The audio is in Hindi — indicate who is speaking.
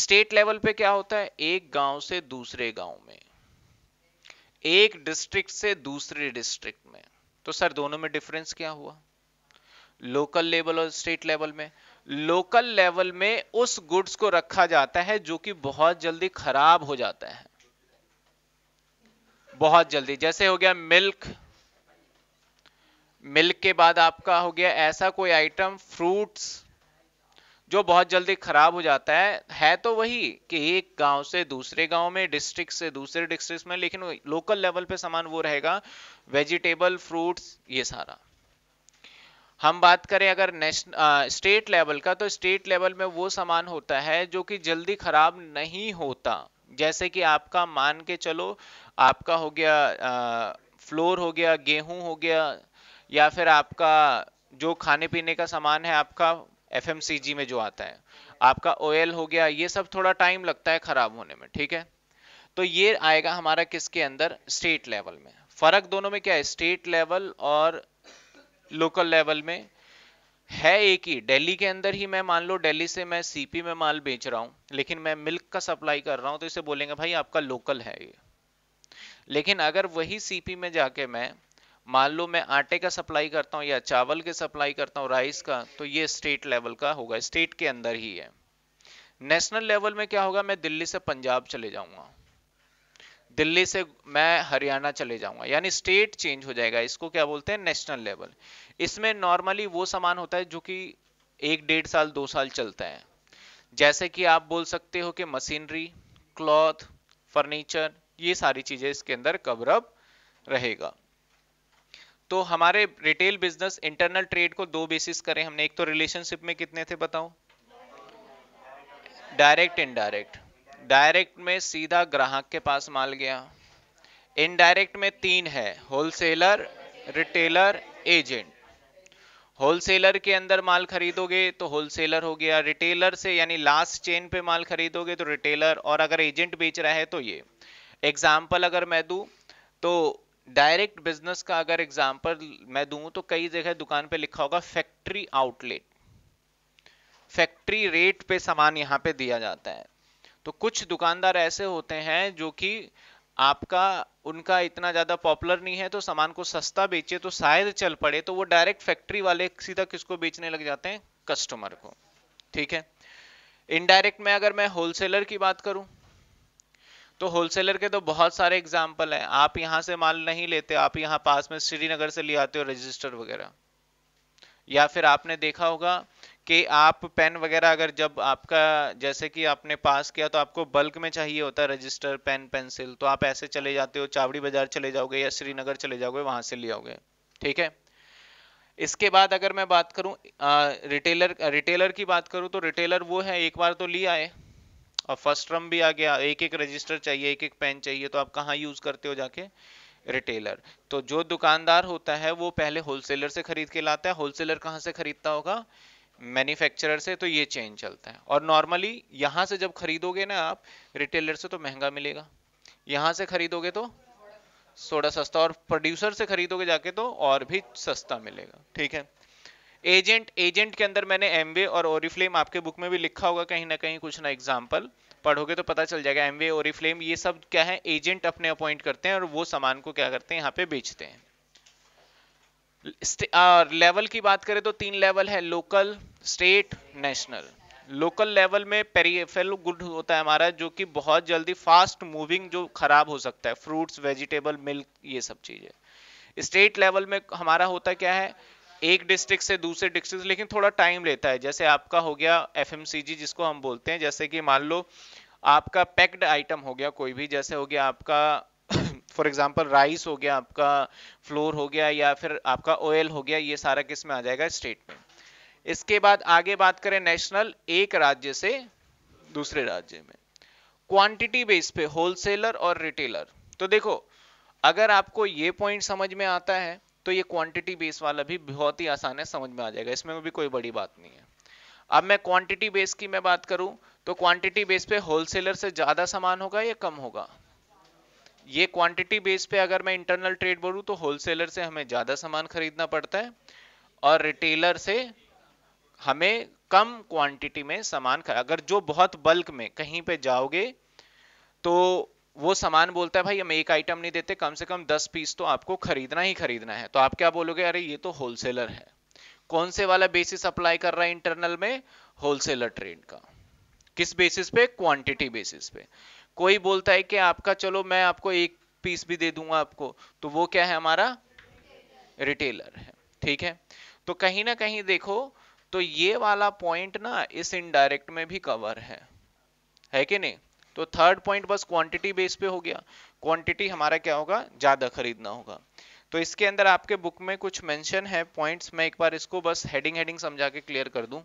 Speaker 1: स्टेट लेवल पे क्या होता है एक गांव से दूसरे गांव में एक डिस्ट्रिक्ट से दूसरे डिस्ट्रिक्ट में तो सर दोनों में डिफरेंस क्या हुआ लोकल लेवल और स्टेट लेवल में लोकल लेवल में उस गुड्स को रखा जाता है जो कि बहुत जल्दी खराब हो जाता है बहुत जल्दी जैसे हो गया मिल्क मिल्क के बाद आपका हो गया ऐसा कोई आइटम फ्रूट्स जो बहुत जल्दी खराब हो जाता है है तो वही कि एक गांव से दूसरे गांव में डिस्ट्रिक्ट से दूसरे डिस्ट्रिक्ट में लेकिन लोकल लेवल पे सामान वो रहेगा वेजिटेबल फ्रूट्स ये सारा हम बात करें अगर नेशनल स्टेट लेवल का तो स्टेट लेवल में वो सामान होता है जो कि जल्दी खराब नहीं होता जैसे कि आपका मान के चलो आपका हो गया आ, फ्लोर हो गया गेहूं हो गया या फिर आपका जो खाने पीने का सामान है आपका एफ में जो आता है आपका ओ हो गया ये सब थोड़ा टाइम लगता है खराब होने में ठीक है तो ये आएगा हमारा किसके अंदर स्टेट लेवल में फर्क दोनों में क्या है स्टेट लेवल और लोकल लेवल में है एक ही दिल्ली के अंदर ही मैं मान लो दिल्ली से मैं सीपी में माल बेच रहा हूं लेकिन मैं मिल्क का सप्लाई कर रहा हूं तो इसे बोलेंगे भाई आपका लोकल है ये लेकिन अगर वही सीपी में जाके मैं मान लो मैं आटे का सप्लाई करता हूँ या चावल के सप्लाई करता हूँ राइस का तो ये स्टेट लेवल का होगा स्टेट के अंदर ही है नेशनल लेवल में क्या होगा मैं दिल्ली से पंजाब चले जाऊंगा दिल्ली से मैं हरियाणा चले जाऊंगा यानी स्टेट चेंज हो जाएगा इसको क्या बोलते हैं नेशनल लेवल इसमें नॉर्मली वो सामान होता है जो कि एक डेढ़ साल दो साल चलता है जैसे कि आप बोल सकते हो कि मशीनरी क्लॉथ फर्नीचर ये सारी चीजें इसके अंदर कवरअप रहेगा तो हमारे रिटेल बिजनेस इंटरनल ट्रेड को दो बेसिस करें हमने एक तो रिलेशनशिप में कितने थे बताओ डायरेक्ट इनडायरेक्ट डायरेक्ट में सीधा ग्राहक के पास माल गया इनडायरेक्ट में तीन है होलसेलर रिटेलर एजेंट होलसेलर के अंदर माल खरीदोगे तो होलसेलर हो गया रिटेलर से यानी लास्ट चेन पे माल खरीदोगे तो रिटेलर और अगर एजेंट बेच रहा है तो ये एग्जाम्पल अगर मैं दू तो डायरेक्ट बिजनेस का अगर एग्जाम्पल मैं दू तो कई जगह दुकान पे लिखा होगा फैक्ट्री आउटलेट फैक्ट्री रेट पे सामान यहाँ पे दिया जाता है तो कुछ दुकानदार ऐसे होते हैं जो कि आपका उनका इतना ज़्यादा पॉपुलर नहीं है तो सामान को सस्ता बेचे तो शायद चल पड़े तो वो डायरेक्ट फैक्ट्री वाले सीधा किसको बेचने लग जाते हैं कस्टमर को ठीक है इनडायरेक्ट में अगर मैं होलसेलर की बात करूं तो होलसेलर के तो बहुत सारे एग्जाम्पल हैं आप यहाँ से माल नहीं लेते आप यहाँ पास में श्रीनगर से ले आते हो रजिस्टर वगैरह या फिर आपने देखा होगा कि आप पेन वगैरह अगर जब आपका जैसे कि आपने पास किया तो आपको बल्क में चाहिए होता है रजिस्टर पेन पेंसिल तो आप ऐसे चले जाते हो चावड़ी बाजार चले जाओगे या श्रीनगर चले जाओगे वहां से ले आओगे ठीक है इसके बाद अगर मैं बात करूं आ, रिटेलर रिटेलर की बात करूं तो रिटेलर वो है एक बार तो लिया आए और फर्स्ट रम भी आ गया एक एक रजिस्टर चाहिए एक एक पेन चाहिए तो आप कहाँ यूज़ करते हो जाके रिटेलर तो जो दुकानदार होता है वो पहले होलसेलर से खरीद के लाता है होलसेलर कहाँ से खरीदता होगा मैन्युफैक्चरर से तो ये चेंज चलता है और नॉर्मली यहाँ से जब खरीदोगे ना आप रिटेलर से तो महंगा मिलेगा यहाँ से खरीदोगे तो सोडा सस्ता और प्रोड्यूसर से खरीदोगे जाके तो और भी सस्ता मिलेगा ठीक है एजेंट एजेंट के अंदर मैंने एमवे और ओरिफ्लेम आपके बुक में भी लिखा होगा कहीं ना कहीं कुछ ना एग्जाम्पल पढ़ोगे तो पता चल जाएगा एमवे ओरिफ्लेम ये सब क्या है एजेंट अपने अपॉइंट करते हैं और वो सामान को क्या करते हैं यहाँ पे बेचते हैं और लेवल की बात करें तो तीन लेवल है local state national local level में पेरीफेल गुड होता है हमारा जो कि बहुत जल्दी फास्ट मूविंग जो खराब हो सकता है फ्रूट्स वेजिटेबल मिल्क ये सब चीज़ें स्टेट लेवल में हमारा होता क्या है एक डिस्ट्रिक्ट से दूसरे डिस्ट्रिक्ट लेकिन थोड़ा टाइम लेता है जैसे आपका हो गया एफ जिसको हम बोलते हैं जैसे कि मान लो आपका पैक्ड आइटम हो गया कोई भी जैसे हो गया आपका फॉर एग्जाम्पल राइस हो गया आपका फ्लोर हो गया या फिर आपका ऑयल हो गया ये सारा किस में आ जाएगा स्टेट में इसके बाद आगे बात करें नेशनल एक राज्य से दूसरे राज्य में क्वांटिटी बेस पे होलसेलर और रिटेलर तो देखो अगर आपको ये पॉइंट समझ में आता है तो ये क्वांटिटी बेस वाला भी बहुत ही आसान है समझ में आ जाएगा इसमें भी कोई बड़ी बात नहीं है अब मैं क्वांटिटी बेस की मैं बात करूं तो क्वांटिटी बेस पे होलसेलर से ज़्यादा सामान होगा या कम होगा ये क्वांटिटी बेस पे अगर मैं इंटरनल ट्रेड बोलूँ तो होलसेलर से हमें ज़्यादा सामान खरीदना पड़ता है और रिटेलर से हमें कम क्वांटिटी में सामान अगर जो बहुत बल्क में कहीं पे जाओगे तो वो सामान बोलता है भाई हम एक आइटम नहीं देते कम से कम दस पीस तो आपको खरीदना ही खरीदना है तो आप क्या बोलोगे अरे ये तो होलसेलर है कौन से वाला बेसिस अप्लाई कर रहा है इंटरनल में होलसेलर ट्रेड का किस बेसिस पे क्वांटिटी बेसिस पे कोई बोलता है कि आपका चलो मैं आपको एक पीस भी दे दूंगा आपको तो वो क्या है हमारा रिटेलर है ठीक है तो कहीं ना कहीं देखो तो ये वाला पॉइंट ना इस इनडायरेक्ट में भी कवर है है कि नहीं तो थर्ड पॉइंट बस क्वांटिटी बेस पे हो गया क्वांटिटी हमारा क्या होगा ज़्यादा खरीदना होगा तो इसके अंदर आपके बुक में कुछ मेंशन है पॉइंट्स मैं एक बार इसको बस हेडिंग हेडिंग समझा के क्लियर कर दूं